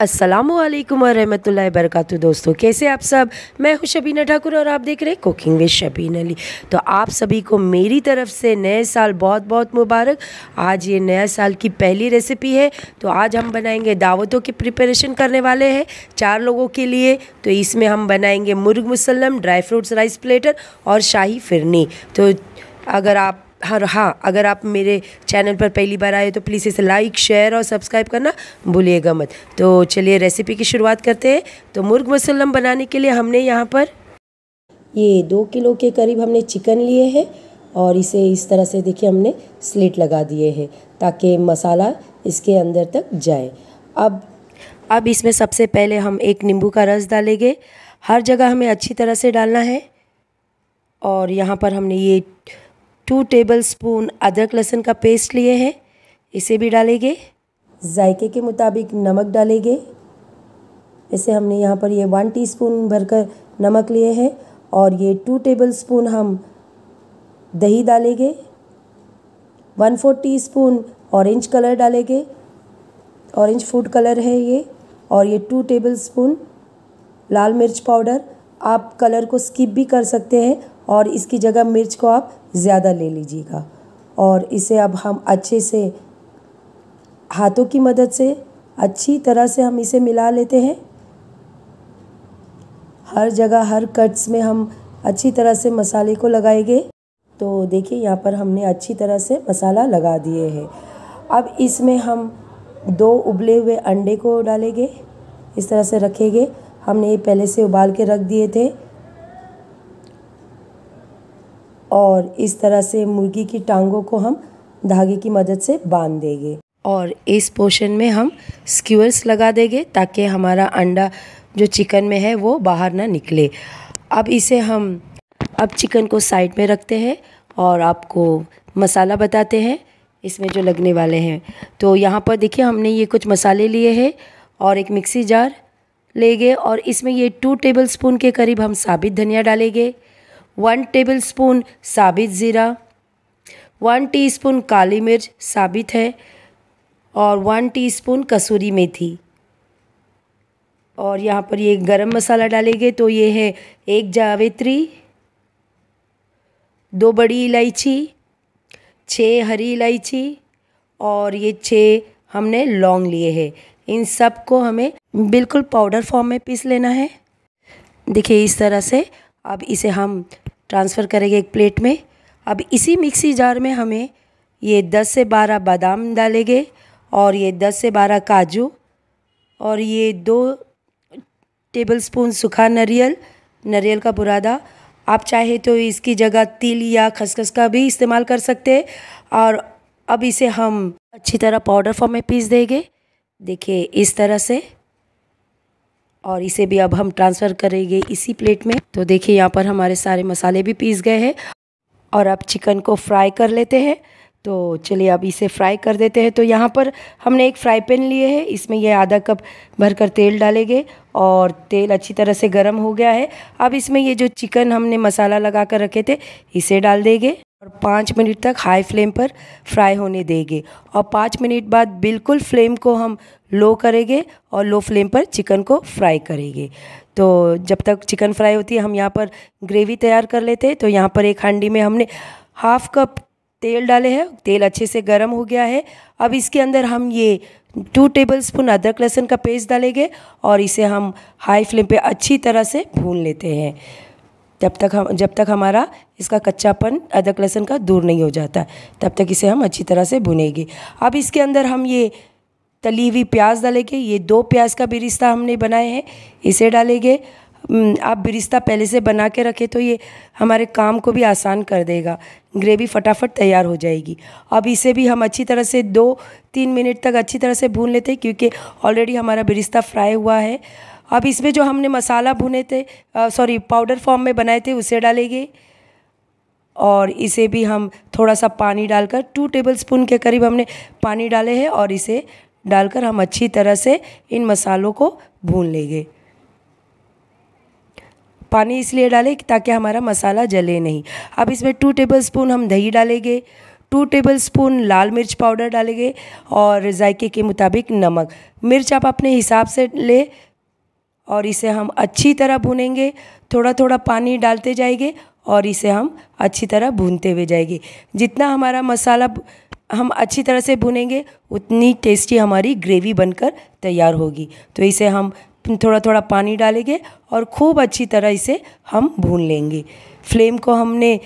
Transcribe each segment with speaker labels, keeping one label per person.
Speaker 1: असलम वरहमल वरक दोस्तों कैसे आप सब मैं हूं शबीना ठाकुर और आप देख रहे हैं कुकिंग विद शबीन अली तो आप सभी को मेरी तरफ से नए साल बहुत बहुत मुबारक आज ये नया साल की पहली रेसिपी है तो आज हम बनाएंगे दावतों की प्रिपरेशन करने वाले हैं चार लोगों के लिए तो इसमें हम बनाएंगे murgh musallam dry fruits rice platter और शाही फिरनी तो अगर आप हर हाँ अगर आप मेरे चैनल पर पहली बार आए तो प्लीज़ इसे लाइक शेयर और सब्सक्राइब करना भूलिएगा मत तो चलिए रेसिपी की शुरुआत करते हैं तो मुर्ग मसलम बनाने के लिए हमने यहाँ पर ये दो किलो के करीब हमने चिकन लिए हैं और इसे इस तरह से देखिए हमने स्लेट लगा दिए हैं ताकि मसाला इसके अंदर तक जाए अब अब इसमें सबसे पहले हम एक नींबू का रस डालेंगे हर जगह हमें अच्छी तरह से डालना है और यहाँ पर हमने ये टू टेबल स्पून अदरक लहसुन का पेस्ट लिए हैं इसे भी डालेंगे जायके के मुताबिक नमक डालेंगे इसे हमने यहाँ पर ये वन टीस्पून भरकर नमक लिए हैं और ये टू टेबल स्पून हम दही डालेंगे one four teaspoon orange colour डालेंगे ऑरेंज फूड कलर है ये और ये टू टेबल स्पून लाल मिर्च पाउडर आप कलर को स्किप भी कर सकते हैं और इसकी जगह मिर्च को आप ज़्यादा ले लीजिएगा और इसे अब हम अच्छे से हाथों की मदद से अच्छी तरह से हम इसे मिला लेते हैं हर जगह हर कट्स में हम अच्छी तरह से मसाले को लगाएंगे तो देखिए यहाँ पर हमने अच्छी तरह से मसाला लगा दिए हैं अब इसमें हम दो उबले हुए अंडे को डालेंगे इस तरह से रखेंगे हमने ये पहले से उबाल के रख दिए थे और इस तरह से मुर्गी की टांगों को हम धागे की मदद से बांध देंगे और इस पोर्शन में हम स्क्यूअर्स लगा देंगे ताकि हमारा अंडा जो चिकन में है वो बाहर ना निकले अब इसे हम अब चिकन को साइड में रखते हैं और आपको मसाला बताते हैं इसमें जो लगने वाले हैं तो यहाँ पर देखिए हमने ये कुछ मसाले लिए हैं और एक मिक्सी जार ले गए और इसमें ये टू टेबल स्पून के करीब हम साबित धनिया डालेंगे वन टेबल स्पून साबित ज़ीरा वन टी स्पून काली मिर्च साबित है और वन टी स्पून कसूरी मेथी और यहाँ पर ये गरम मसाला डालेंगे तो ये है एक जावित्री दो बड़ी इलायची छः हरी इलायची और ये छः हमने लौंग लिए हैं इन सब को हमें बिल्कुल पाउडर फॉर्म में पीस लेना है देखिए इस तरह से अब इसे हम ट्रांसफ़र करेंगे एक प्लेट में अब इसी मिक्सी जार में हमें ये 10 से 12 बादाम डालेंगे और ये 10 से 12 काजू और ये दो टेबल स्पून सूखा नरियल नरियल का बुरादा आप चाहे तो इसकी जगह तिल या खसखस का भी इस्तेमाल कर सकते हैं और अब इसे हम अच्छी तरह पाउडर फॉर्म में पीस देंगे देखिए इस तरह से और इसे भी अब हम ट्रांसफ़र करेंगे इसी प्लेट में तो देखिए यहाँ पर हमारे सारे मसाले भी पीस गए हैं और अब चिकन को फ्राई कर लेते हैं तो चलिए अब इसे फ्राई कर देते हैं तो यहाँ पर हमने एक फ्राई पैन लिए है इसमें यह आधा कप भरकर तेल डालेंगे और तेल अच्छी तरह से गर्म हो गया है अब इसमें ये जो चिकन हमने मसाला लगा कर रखे थे इसे डाल देंगे और पाँच मिनट तक हाई फ्लेम पर फ्राई होने देंगे और पाँच मिनट बाद बिल्कुल फ्लेम को हम लो करेंगे और लो फ्लेम पर चिकन को फ्राई करेंगे तो जब तक चिकन फ्राई होती है हम यहाँ पर ग्रेवी तैयार कर लेते हैं तो यहाँ पर एक हांडी में हमने हाफ कप तेल डाले हैं तेल अच्छे से गर्म हो गया है अब इसके अंदर हम ये टू टेबल स्पून अदरक लहसुन का पेस्ट डालेंगे और इसे हम हाई फ्लेम पर अच्छी तरह से भून लेते हैं तब तक हम जब तक हमारा इसका कच्चापन अदरक लहसुन का दूर नहीं हो जाता तब तक इसे हम अच्छी तरह से भुनेंगे अब इसके अंदर हम ये तली हुई प्याज डालेंगे ये दो प्याज का बिरिस्ता हमने बनाए हैं इसे डालेंगे आप बिरिस्ता पहले से बना के रखें तो ये हमारे काम को भी आसान कर देगा ग्रेवी फटाफट तैयार हो जाएगी अब इसे भी हम अच्छी तरह से दो तीन मिनट तक अच्छी तरह से भून लेते हैं क्योंकि ऑलरेडी हमारा बिरिस्ता फ्राई हुआ है अब इसमें जो हमने मसाला भुने थे सॉरी पाउडर फॉर्म में बनाए थे उसे डालेंगे और इसे भी हम थोड़ा सा पानी डालकर टू टेबल स्पून के करीब हमने पानी डाले हैं और इसे डालकर हम अच्छी तरह से इन मसालों को भून लेंगे पानी इसलिए डालें ताकि हमारा मसाला जले नहीं अब इसमें टू टेबल स्पून हम दही डालेंगे टू टेबल स्पून लाल मिर्च पाउडर डालेंगे और जायके के मुताबिक नमक मिर्च आप अपने हिसाब से ले और इसे हम अच्छी तरह भुनेंगे थोड़ा थोड़ा पानी डालते जाएंगे और इसे हम अच्छी तरह भूनते हुए जाएंगे जितना हमारा मसाला हम अच्छी तरह से भुनेंगे उतनी टेस्टी हमारी ग्रेवी बनकर तैयार होगी तो इसे हम थोड़ा थोड़ा पानी डालेंगे और खूब अच्छी तरह इसे हम भून लेंगे फ्लेम को हमने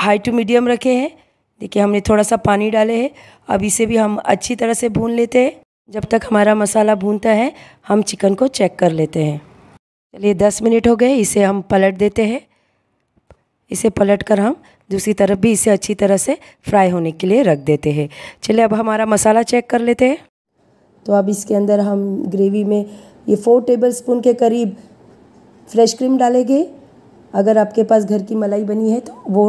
Speaker 1: हाई टू मीडियम रखे हैं देखिए हमने थोड़ा सा पानी डाले हैं अब इसे भी हम अच्छी तरह से भून लेते हैं जब तक हमारा मसाला भूनता है हम चिकन को चेक कर लेते हैं चलिए दस मिनट हो गए इसे हम पलट देते हैं इसे पलट कर हम दूसरी तरफ भी इसे अच्छी तरह से फ्राई होने के लिए रख देते हैं चलिए अब हमारा मसाला चेक कर लेते हैं तो अब इसके अंदर हम ग्रेवी में ये फोर टेबल स्पून के करीब फ्रेश क्रीम डालेंगे अगर आपके पास घर की मलाई बनी है तो वो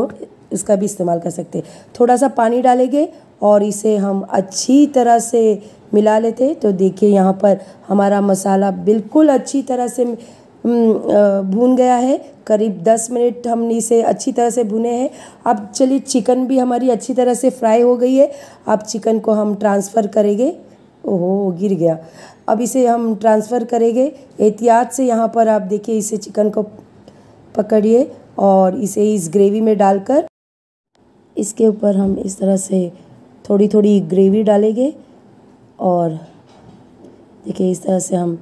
Speaker 1: इसका भी इस्तेमाल कर सकते हैं थोड़ा सा पानी डालेंगे और इसे हम अच्छी तरह से मिला लेते हैं तो देखिए यहाँ पर हमारा मसाला बिल्कुल अच्छी तरह से भून गया है करीब 10 मिनट हमने इसे अच्छी तरह से भुने हैं अब चलिए चिकन भी हमारी अच्छी तरह से फ्राई हो गई है अब चिकन को हम ट्रांसफ़र करेंगे ओहो गिर गया अब इसे हम ट्रांसफ़र करेंगे एहतियात से यहाँ पर आप देखिए इसे चिकन को पकड़िए और इसे इस ग्रेवी में डालकर इसके ऊपर हम इस तरह से थोड़ी थोड़ी ग्रेवी डालेंगे और देखिए इस तरह से हम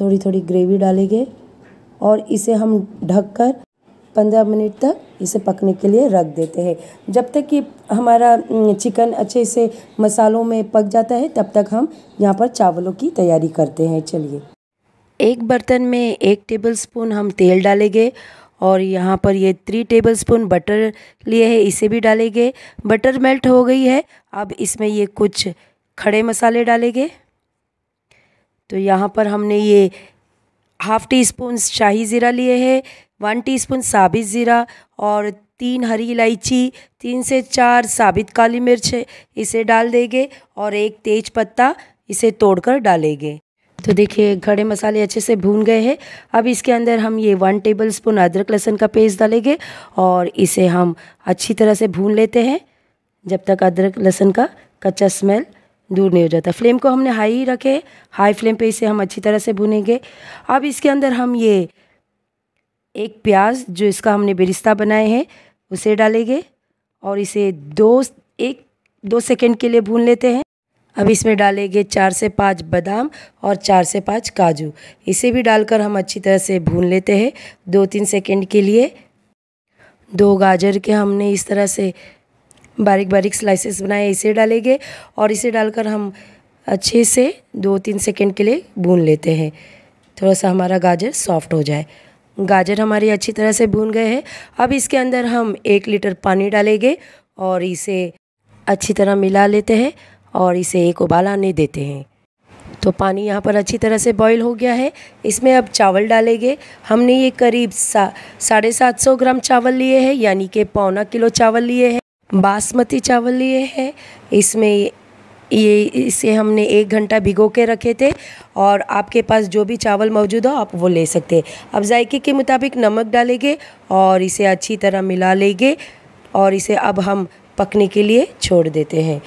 Speaker 1: थोड़ी थोड़ी ग्रेवी डालेंगे और इसे हम ढककर पंद्रह मिनट तक इसे पकने के लिए रख देते हैं जब तक कि हमारा चिकन अच्छे से मसालों में पक जाता है तब तक हम यहाँ पर चावलों की तैयारी करते हैं चलिए एक बर्तन में एक टेबलस्पून हम तेल डालेंगे और यहाँ पर ये थ्री टेबल स्पून बटर लिए है इसे भी डालेंगे बटर मेल्ट हो गई है अब इसमें ये कुछ खड़े मसाले डालेंगे तो यहाँ पर हमने ये हाफ़ टी स्पून शाही ज़ीरा लिए है वन टी स्पून साबित ज़ीरा और तीन हरी इलायची तीन से चार साबित काली मिर्च इसे डाल देंगे और एक तेज पत्ता इसे तोड़कर डालेंगे तो देखिए खड़े मसाले अच्छे से भून गए हैं अब इसके अंदर हम ये वन टेबल स्पून अदरक लहसुन का पेस्ट डालेंगे और इसे हम अच्छी तरह से भून लेते हैं जब तक अदरक लहसुन का कच्चा स्मेल दूर नहीं हो जाता फ्लेम को हमने हाई ही रखे हाई फ्लेम पे इसे हम अच्छी तरह से भुनेंगे अब इसके अंदर हम ये एक प्याज जो इसका हमने बिरिस्ता बनाए हैं उसे डालेंगे और इसे दो एक दो सेकेंड के लिए भून लेते हैं अब इसमें डालेंगे चार से पाँच बादाम और चार से पाँच काजू इसे भी डालकर हम अच्छी तरह से भून लेते हैं दो तीन सेकेंड के लिए दो गाजर के हमने इस तरह से बारीक बारीक स्लाइसेस बनाए इसे डालेंगे और इसे डालकर हम अच्छे से दो तीन सेकेंड के लिए भून लेते हैं थोड़ा सा हमारा गाजर सॉफ्ट हो जाए गाजर हमारी अच्छी तरह से भून गए हैं अब इसके अंदर हम एक लीटर पानी डालेंगे और इसे अच्छी तरह मिला लेते हैं और इसे एक उबाल आने देते हैं तो पानी यहाँ पर अच्छी तरह से बॉईल हो गया है इसमें अब चावल डालेंगे हमने ये करीब सा साढ़े सात सौ ग्राम चावल लिए हैं यानी कि पौना किलो चावल लिए हैं बासमती चावल लिए हैं इसमें ये इसे हमने एक घंटा भिगो के रखे थे और आपके पास जो भी चावल मौजूद हो आप वो ले सकते हैं अब जायके के मुताबिक नमक डालेंगे और इसे अच्छी तरह मिला लेंगे और इसे अब हम पकने के लिए छोड़ देते हैं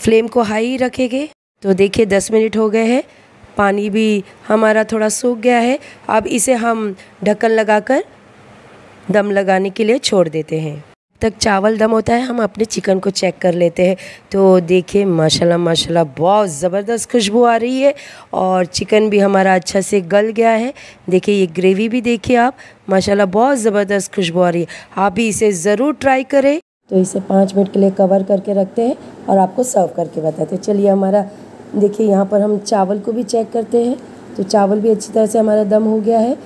Speaker 1: फ्लेम को हाई रखेंगे तो देखिए दस मिनट हो गए हैं पानी भी हमारा थोड़ा सूख गया है अब इसे हम ढक्कन लगाकर दम लगाने के लिए छोड़ देते हैं तक चावल दम होता है हम अपने चिकन को चेक कर लेते हैं तो देखिए माशाल्लाह माशाल्लाह बहुत ज़बरदस्त खुशबू आ रही है और चिकन भी हमारा अच्छा से गल गया है देखिए ये ग्रेवी भी देखिए आप माशाल्लाह बहुत ज़बरदस्त खुशबू आ रही है आप भी इसे ज़रूर ट्राई करें तो इसे पाँच मिनट के लिए कवर करके रखते हैं और आपको सर्व करके बताते हैं चलिए हमारा देखिए यहाँ पर हम चावल को भी चेक करते हैं तो चावल भी अच्छी तरह से हमारा दम हो गया है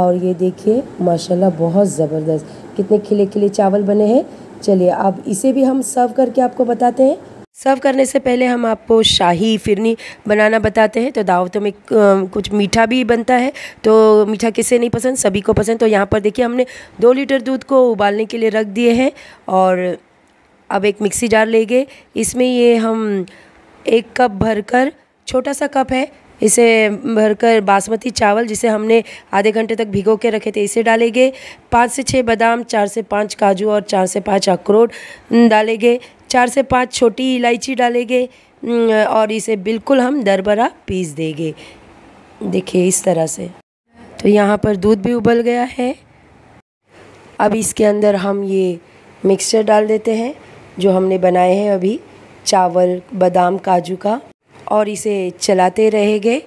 Speaker 1: और ये देखिए माशाल्लाह बहुत ज़बरदस्त कितने खिले खिले चावल बने हैं चलिए अब इसे भी हम सर्व करके आपको बताते हैं सर्व करने से पहले हम आपको शाही फिरनी बनाना बताते हैं तो दावतों में कुछ मीठा भी बनता है तो मीठा किसे नहीं पसंद सभी को पसंद तो यहाँ पर देखिए हमने दो लीटर दूध को उबालने के लिए रख दिए हैं और अब एक मिक्सी जार ले गए इसमें ये हम एक कप भरकर छोटा सा कप है इसे भरकर बासमती चावल जिसे हमने आधे घंटे तक भिगो के रखे थे इसे डालेंगे पाँच से छः बादाम चार से पाँच काजू और चार से पाँच अखरोट डालेंगे चार से पाँच छोटी इलायची डालेंगे और इसे बिल्कुल हम दरबरा पीस देंगे देखिए इस तरह से तो यहाँ पर दूध भी उबल गया है अब इसके अंदर हम ये मिक्सचर डाल देते हैं जो हमने बनाए हैं अभी चावल बादाम काजू का और इसे चलाते रहेंगे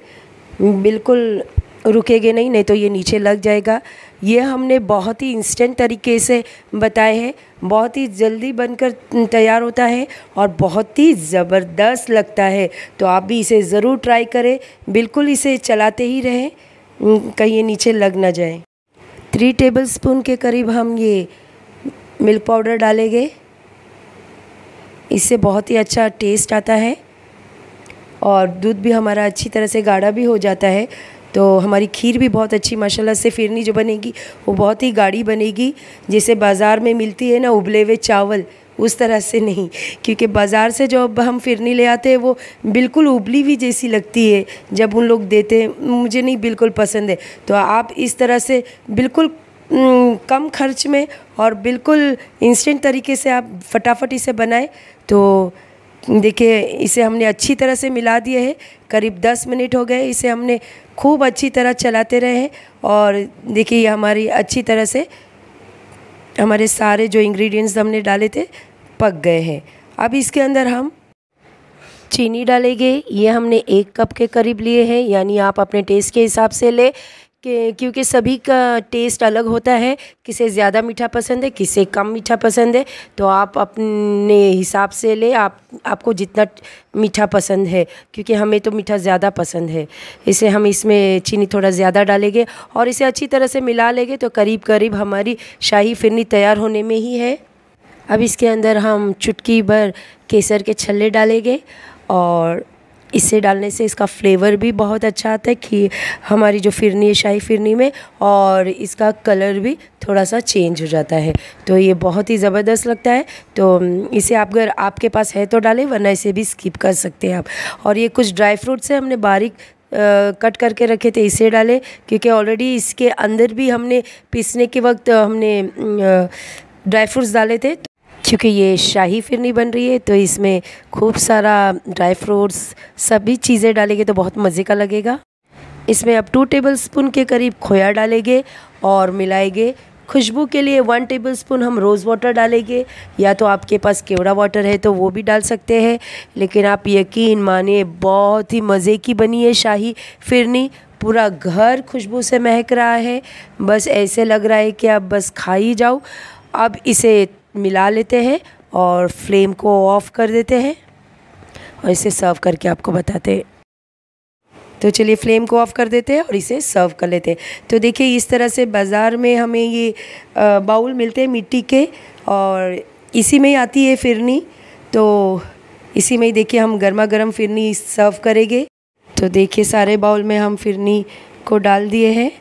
Speaker 1: बिल्कुल रुकेंगे नहीं नहीं तो ये नीचे लग जाएगा ये हमने बहुत ही इंस्टेंट तरीके से बताए हैं बहुत ही जल्दी बनकर तैयार होता है और बहुत ही ज़बरदस्त लगता है तो आप भी इसे ज़रूर ट्राई करें बिल्कुल इसे चलाते ही रहें कहीं ये नीचे लग ना जाए थ्री टेबल स्पून के करीब हम ये मिल्क पाउडर डालेंगे इससे बहुत ही अच्छा टेस्ट आता है और दूध भी हमारा अच्छी तरह से गाढ़ा भी हो जाता है तो हमारी खीर भी बहुत अच्छी माशाल्लाह से फिरनी जो बनेगी वो बहुत ही गाढ़ी बनेगी जैसे बाज़ार में मिलती है ना उबले हुए चावल उस तरह से नहीं क्योंकि बाज़ार से जो अब हम फिरनी ले आते हैं वो बिल्कुल उबली हुई जैसी लगती है जब उन लोग देते हैं मुझे नहीं बिल्कुल पसंद है तो आप इस तरह से बिल्कुल कम खर्च में और बिल्कुल इंस्टेंट तरीके से आप फटाफट इसे बनाएँ तो देखिए इसे हमने अच्छी तरह से मिला दिए है करीब 10 मिनट हो गए इसे हमने खूब अच्छी तरह चलाते रहे हैं और देखिए ये हमारी अच्छी तरह से हमारे सारे जो इंग्रेडिएंट्स हमने डाले थे पक गए हैं अब इसके अंदर हम चीनी डालेंगे ये हमने एक कप के करीब लिए हैं यानी आप अपने टेस्ट के हिसाब से ले कि क्योंकि सभी का टेस्ट अलग होता है किसे ज़्यादा मीठा पसंद है किसे कम मीठा पसंद है तो आप अपने हिसाब से ले आप आपको जितना मीठा पसंद है क्योंकि हमें तो मीठा ज़्यादा पसंद है इसे हम इसमें चीनी थोड़ा ज़्यादा डालेंगे और इसे अच्छी तरह से मिला लेंगे तो करीब करीब हमारी शाही फिरनी तैयार होने में ही है अब इसके अंदर हम चुटकी भर केसर के छल्ले डालेंगे और इसे डालने से इसका फ्लेवर भी बहुत अच्छा आता है कि हमारी जो फिरनी है शाही फिरनी में और इसका कलर भी थोड़ा सा चेंज हो जाता है तो ये बहुत ही ज़बरदस्त लगता है तो इसे आप अगर आपके पास है तो डालें वरना इसे भी स्किप कर सकते हैं आप और ये कुछ ड्राई फ्रूट्स हैं हमने बारीक कट करके रखे थे इसे डाले क्योंकि ऑलरेडी इसके अंदर भी हमने पीसने के वक्त हमने ड्राई फ्रूट्स डाले थे तो क्योंकि ये शाही फिरनी बन रही है तो इसमें खूब सारा ड्राई फ्रूट्स सभी चीज़ें डालेंगे तो बहुत मज़े का लगेगा इसमें आप टू टेबल स्पून के करीब खोया डालेंगे और मिलाएंगे खुशबू के लिए वन टेबल स्पून हम रोज़ वाटर डालेंगे या तो आपके पास केवड़ा वाटर है तो वो भी डाल सकते हैं लेकिन आप यकीन मानिए बहुत ही मज़े की बनी है शाही फिरनी पूरा घर खुशबू से महक रहा है बस ऐसे लग रहा है कि आप बस खा ही जाओ अब इसे मिला लेते हैं और फ्लेम को ऑफ़ कर देते हैं और इसे सर्व करके आपको बताते हैं तो चलिए फ्लेम को ऑफ़ कर देते हैं और इसे सर्व कर लेते हैं तो देखिए इस तरह से बाज़ार में हमें ये बाउल मिलते हैं मिट्टी के और इसी में ही आती है फिरनी तो इसी में ही देखिए हम गर्मा गर्म फिरनी सर्व करेंगे तो देखिए सारे बाउल में हम फिरनी को डाल दिए हैं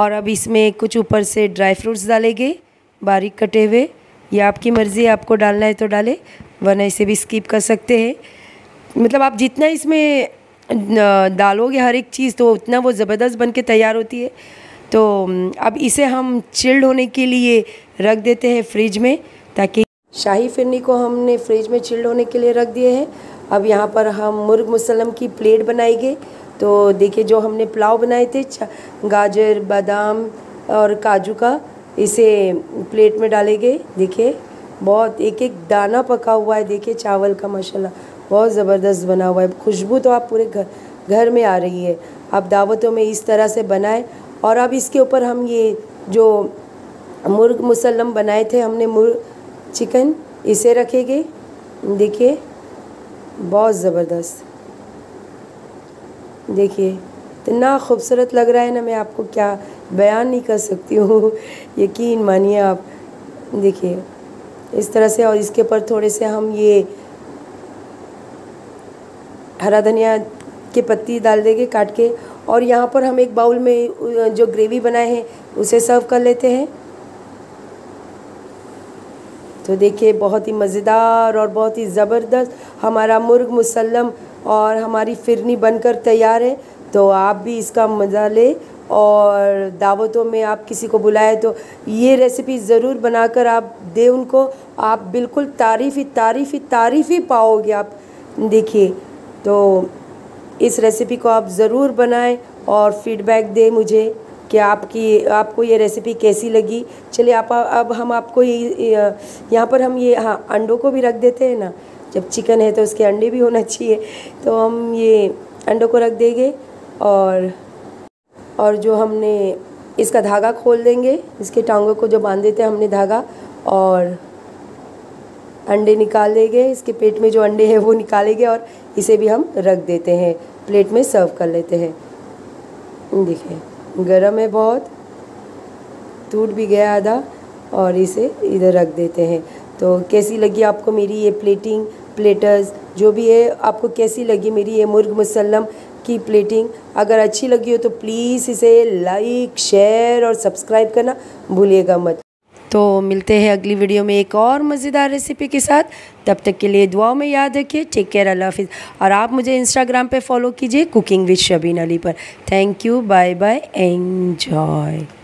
Speaker 1: और अब इसमें कुछ ऊपर से ड्राई फ्रूट्स डालेंगे बारीक कटे हुए या आपकी मर्ज़ी आपको डालना है तो डालें वरना इसे भी स्किप कर सकते हैं मतलब आप जितना इसमें डालोगे हर एक चीज़ तो उतना वो ज़बरदस्त बन के तैयार होती है तो अब इसे हम चिल्ड होने के लिए रख देते हैं फ्रिज में ताकि शाही फिरनी को हमने फ्रिज में चिल्ड होने के लिए रख दिए हैं अब यहाँ पर हम मुर्ग मुसलम की प्लेट बनाएंगे तो देखिए जो हमने पुलाव बनाए थे गाजर बादाम और काजू का इसे प्लेट में डालेंगे देखिए बहुत एक एक दाना पका हुआ है देखिए चावल का माशाल्लाह बहुत ज़बरदस्त बना हुआ है खुशबू तो आप पूरे घर घर में आ रही है आप दावतों में इस तरह से बनाएं और अब इसके ऊपर हम ये जो मुर्ग मुसलम बनाए थे हमने मुर्ग चिकन इसे रखेंगे देखिए बहुत ज़बरदस्त देखिए इतना खूबसूरत लग रहा है ना मैं आपको क्या बयान नहीं कर सकती हूँ यकीन मानिए आप देखिए इस तरह से और इसके ऊपर थोड़े से हम ये हरा धनिया के पत्ती डाल देंगे काट के और यहाँ पर हम एक बाउल में जो ग्रेवी बनाए हैं उसे सर्व कर लेते हैं तो देखिए बहुत ही मज़ेदार और बहुत ही ज़बरदस्त हमारा मुर्ग मुसलम और हमारी फिरनी बनकर तैयार है तो आप भी इसका मज़ा ले और दावतों में आप किसी को बुलाए तो ये रेसिपी ज़रूर बनाकर आप दे उनको आप बिल्कुल तारीफ़ ही तारीफ़ ही तारीफ़ ही पाओगे आप देखिए तो इस रेसिपी को आप ज़रूर बनाएं और फीडबैक दें मुझे कि आपकी आपको ये रेसिपी कैसी लगी चलिए आप अब हम आपको ये यहाँ पर हम ये हाँ अंडों को भी रख देते हैं ना जब चिकन है तो उसके अंडे भी होना चाहिए तो हम ये अंडों को रख देंगे और और जो हमने इसका धागा खोल देंगे इसके टांगों को जो बांध देते हैं हमने धागा और अंडे निकाल देंगे इसके पेट में जो अंडे हैं वो निकालेंगे और इसे भी हम रख देते हैं प्लेट में सर्व कर लेते हैं देखिए गर्म है बहुत टूट भी गया आधा और इसे इधर रख देते हैं तो कैसी लगी आपको मेरी ये प्लेटिंग प्लेटर्स जो भी है आपको कैसी लगी मेरी ये मुर्ग मुसलम की प्लेटिंग अगर अच्छी लगी हो तो प्लीज़ इसे लाइक शेयर और सब्सक्राइब करना भूलिएगा मत तो मिलते हैं अगली वीडियो में एक और मज़ेदार रेसिपी के साथ तब तक के लिए दुआ में याद रखिए टेक केयर अल्लाह हाफिज़ और आप मुझे इंस्टाग्राम पे फॉलो कीजिए कुकिंग विद शबीन अली पर thank you bye bye enjoy